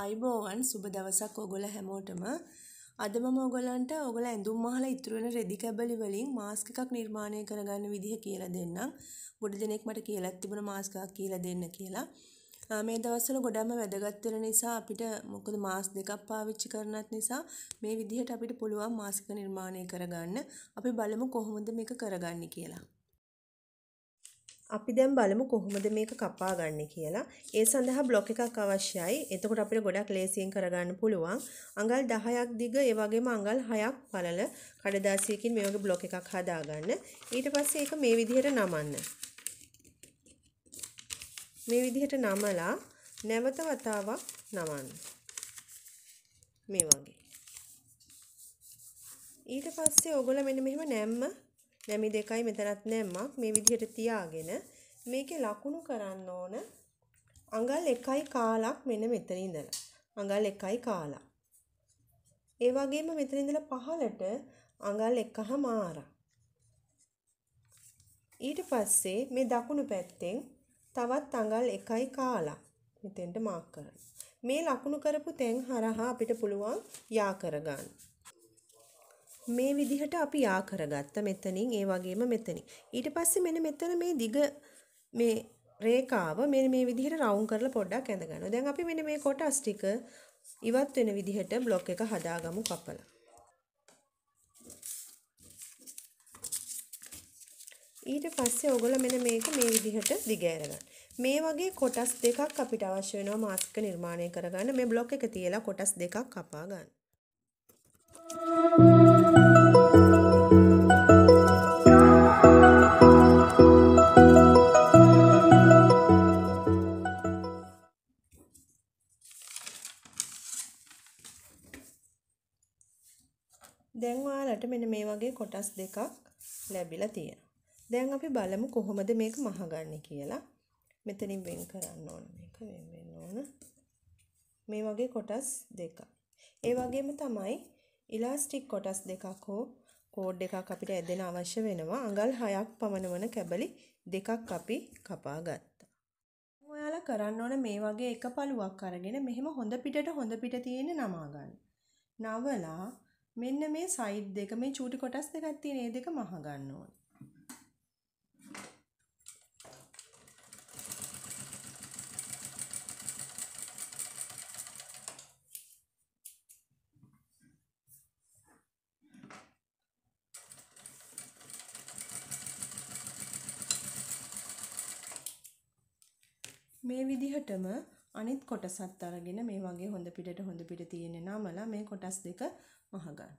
ආයිබෝවන් සුබ දවසක් ඔගොල්ල හැමෝටම අද මම ඔයගලන්ට ඔයගල ඇඳුම් මහලා ඉතුරු වෙන රෙදි කැබලි වලින් මාස්ක් එකක් නිර්මාණය කරගන්න විදිහ කියලා දෙන්නම්. ගොඩ දෙනෙක් මට කියලා තිබුණා මාස්ක් එකක් කියලා දෙන්න කියලා. මේ දවස්වල ගොඩක්ම වැදගත් වෙන නිසා අපිට මොකද මාස් දෙකක් පාවිච්චි කරනත් නිසා මේ විදිහට අපිට පුළුවන් මාස්ක නිර්මාණය කරගන්න. අපි බලමු කොහොමද මේක කරගන්නේ කියලා. අපි දැන් බලමු කොහොමද මේක කපා ගන්න කියලා. ඒ සඳහා බ්ලොක් එකක් අවශ්‍යයි. එතකොට අපිට ගොඩක් ලේසියෙන් කරගන්න පුළුවන්. අඟල් 10ක් දිග ඒ වගේම අඟල් 6ක් පළල කඩදාසියකින් මේ වගේ බ්ලොක් එකක් හදාගන්න. ඊට පස්සේ ඒක මේ විදිහට නමන්න. මේ විදිහට නමලා නැවත වතාවක් නමන්න. මේ වගේ. ඊට පස්සේ ඕගොල්ලෝ මෙන්න මෙහෙම නැම්ම නැමි දෙකයි මෙතනත් නැම්මක් මේ විදිහට තියාගෙන මේකේ ලකුණු කරන්න ඕන අඟල් 1යි කාලක් මෙන්න මෙතන ඉඳලා. අඟල් 1යි කාලක්. ඒ වගේම මෙතන ඉඳලා පහලට අඟල් 1හ මාරක්. ඊට පස්සේ මේ දකුණු පැත්තෙන් තවත් අඟල් 1යි කාලක් මෙතෙන්ට මාක් කරන්න. මේ ලකුණු කරපු තැන් හරහා අපිට පුළුවන් යා කරගන්න. මේ විදිහට අපි යා කරගත්ත මෙතනින් ඒ වගේම මෙතනින්. ඊට පස්සේ මෙන්න මෙතන මේ දිග මේ රේඛාව මෙන්න මේ විදිහට රවුම් කරලා පොඩ්ඩක් ඇඳ ගන්නවා. දැන් අපි මෙන්න මේ කොටස් ටික ඉවත් වෙන විදිහට බ්ලොක් එක හදාගමු කපලා. ඊට පස්සේ ඔයගොල්ලෝ මෙන්න මේක මේ විදිහට දිගෑර මේ වගේ කොටස් දෙකක් අපිට අවශ්‍ය වෙනවා මාස්ක නිර්මාණය කරගන්න. මේ බ්ලොක් එක තියලා කොටස් දෙකක් කපා ගන්න. දැන් ඔයාලට මෙන්න මේ වගේ කොටස් දෙකක් ලැබිලා තියෙනවා. දැන් අපි බලමු කොහොමද මේක මහගන්නේ කියලා. මෙතනින් වෙන් කරන්න ඕන මේක වෙන් වෙන්න ඕන. මේ වගේ කොටස් දෙකක්. ඒ වගේම තමයි ඉලාස්ටික් කොටස් දෙකක් හෝ කෝඩ් එකක් අපිට ඇදෙන අවශ්‍ය වෙනවා. අඟල් 6ක් පමණ වන කැබලි දෙකක් අපි කපා ගත්තා. ඔයාලා කරන්න ඕන මේ වගේ එක පළුවක් අරගෙන මෙහෙම හොඳ පිටට හොඳ පිට තියෙන නමා ගන්න. නවලා මෙන්න මේ සයිඩ් දෙක මේ චූටි කොටස් දෙකක් තියෙන ඒ දෙක මහ ගන්න ඕනේ. මේ විදිහටම අනිත් කොටසත් අරගෙන මේ වගේ හොඳ පිටට හොඳ පිට තියෙන නමලා මේ කොටස් දෙක මහගන්න.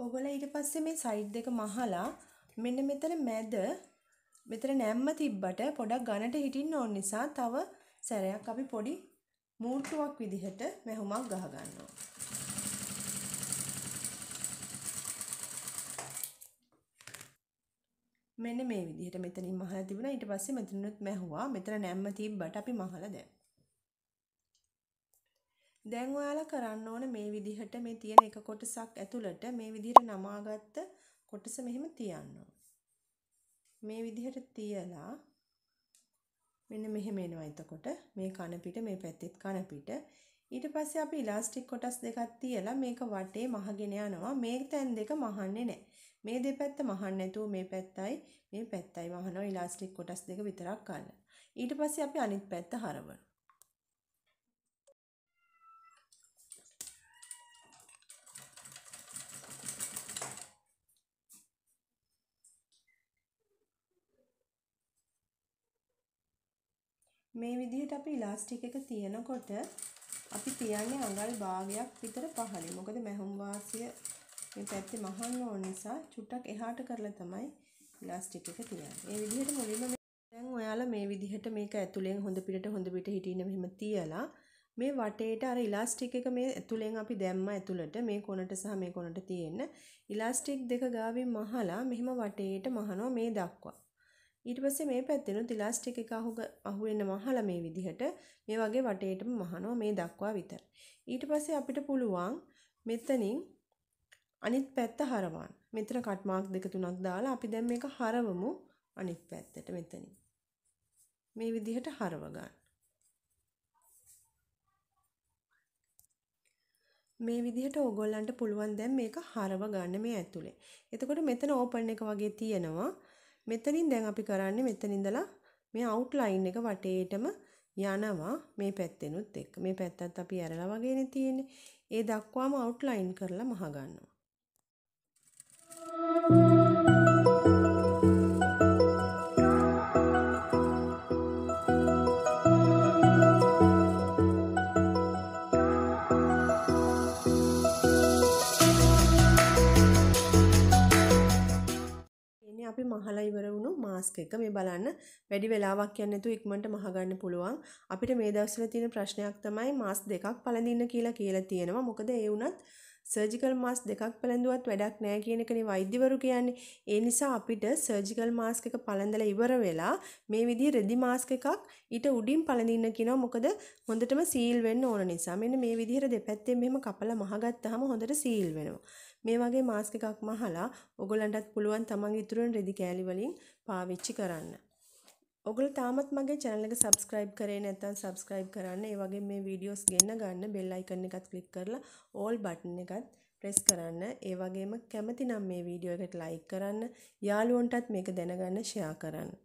ඕගොල්ලෝ ඊට පස්සේ මේ සයිඩ් දෙක මහලා මෙන්න මෙතන මැද මෙතන නැම්ම තිබ්බට පොඩක් ඝනට හිටින්න ඕන නිසා තව සැරයක් අපි පොඩි මූර්තුවක් විදිහට මැහුමක් ගහ ගන්නවා. මෙන්න මේ විදිහට මෙතනින් මහලා තිබුණා ඊට පස්සේ මෙතනොත් මැහුවා මෙතන නැම්ම තිබ්බට අපි මහලා දැන් දැන් ඔයාලා කරන්න ඕන මේ විදිහට මේ තියෙන එක කොටසක් ඇතුළට මේ විදිහට නමාගත්ත කොටස මෙහෙම තියන්න මේ විදිහට තියලා මෙන්න මෙහෙම එනවා එතකොට මේ කන පිට මේ පැත්තෙත් කන පිට ඊට පස්සේ අපි ඉලාස්ටික් කොටස් දෙකක් තියලා මේක වටේ මහගෙන යනවා මේ තැන් දෙක මහන්නේ නැහැ මේ දෙපැත්ත මහන්න නැතුව මේ පැත්තයි මේ පැත්තයි මහනවා ඉලාස්ටික් කොටස් දෙක විතරක් අල්ල. ඊට පස්සේ අපි අනිත් පැත්ත හරවනවා. මේ විදිහට අපි ඉලාස්ටික් එක තියනකොට අපි තියන්නේ අඟල් භාගයක් විතර පහළින්. මොකද මැහුම් වාසිය මේ පැත්තේ මහන්න ඕන නිසා චුට්ටක් එහාට කරලා තමයි ඉලාස්ටික් එක තියන්නේ. ඒ විදිහට මුලින්ම දැන් ඔයාලා මේ විදිහට මේක ඇතුලෙන් හොඳ පිටට හොඳ පිට හිටින්න මෙහෙම තියලා මේ වටේට අර ඉලාස්ටික් එක මේ ඇතුලෙන් අපි දැම්ම ඇතුලට මේ කොනට සහ මේ කොනට තියෙන ඉලාස්ටික් දෙක ගාවින් මහලා මෙහෙම වටේට මහනවා මේ දක්වා. ඊට පස්සේ මේ පැත්තෙනුත් ඉලාස්ටික් එක අහු අහුවෙන්න මහලා මේ විදිහට මේ වගේ වටේටම මහනවා මේ දක්වා විතර. ඊට පස්සේ අපිට පුළුවන් මෙතනින් අනිත් පැත්ත හරවන්න. මෙතන කට් මාක් දෙක තුනක් දාලා අපි දැන් මේක හරවමු අනිත් පැත්තට මෙතනින්. මේ විදිහට හරව ගන්න. මේ විදිහට ඕගොල්ලන්ට පුළුවන් දැන් මේක හරව ගන්න මේ ඇතුලේ. එතකොට මෙතන ඕපන් එක වගේ තියෙනවා. මෙතනින් දැන් අපි කරන්නේ මෙතන ඉඳලා මේ අවුට්ලයින් එක වටේටම යනවා මේ පැත්තෙනුත් එක්ක. මේ පැත්තත් අපි ඇරලා වගේනේ තියෙන්නේ. ඒ දක්වාම අවුට්ලයින් කරලා මහ ගන්නවා. අපි මහලා ඉවර වුණු මාස්ක් එක මේ බලන්න වැඩි වෙලාවක් යන්නේ නැතුව ඉක්මනට මහගන්න පුළුවන් අපිට මේ දවස්වල තියෙන ප්‍රශ්නයක් තමයි මාස් දෙකක් පළඳින්න කියලා කියලා තියෙනවා මොකද ඒ වුණත් සර්ජිකල් මාස්ක් දෙකක් පළඳුවත් වැඩක් නෑ කියන එකනේ වෛද්‍යවරු කියන්නේ. ඒ නිසා අපිට සර්ජිකල් මාස්ක් එක පළඳලා ඉවර වෙලා මේ විදිහේ රෙදි මාස්ක් එකක් ඊට උඩින් පළඳින්න කියනවා. මොකද හොඳටම සීල් වෙන්න ඕන නිසා. මෙන්න මේ විදිහට දෙපැත්තෙන් මෙහෙම කපලා මහගත්තාම හොඳට සීල් වෙනවා. මේ වගේ මාස්ක් එකක් මහලා ඔගොල්ලන්ටත් පුළුවන් තමන් ඉතුරු වෙන රෙදි කෑලි වලින් පාවිච්චි කරන්න. ඔගොල්ලෝ තාමත් මගේ channel එක subscribe කරේ නැත්නම් subscribe කරන්න. ඒ වගේ මේ videos ගෙන්න ගන්න bell icon එකත් click කරලා all button එකත් press කරන්න. ඒ වගේම කැමති නම් මේ වීඩියෝ එකට like කරන්න. යාළුවන්ටත් මේක දැනගන්න share කරන්න.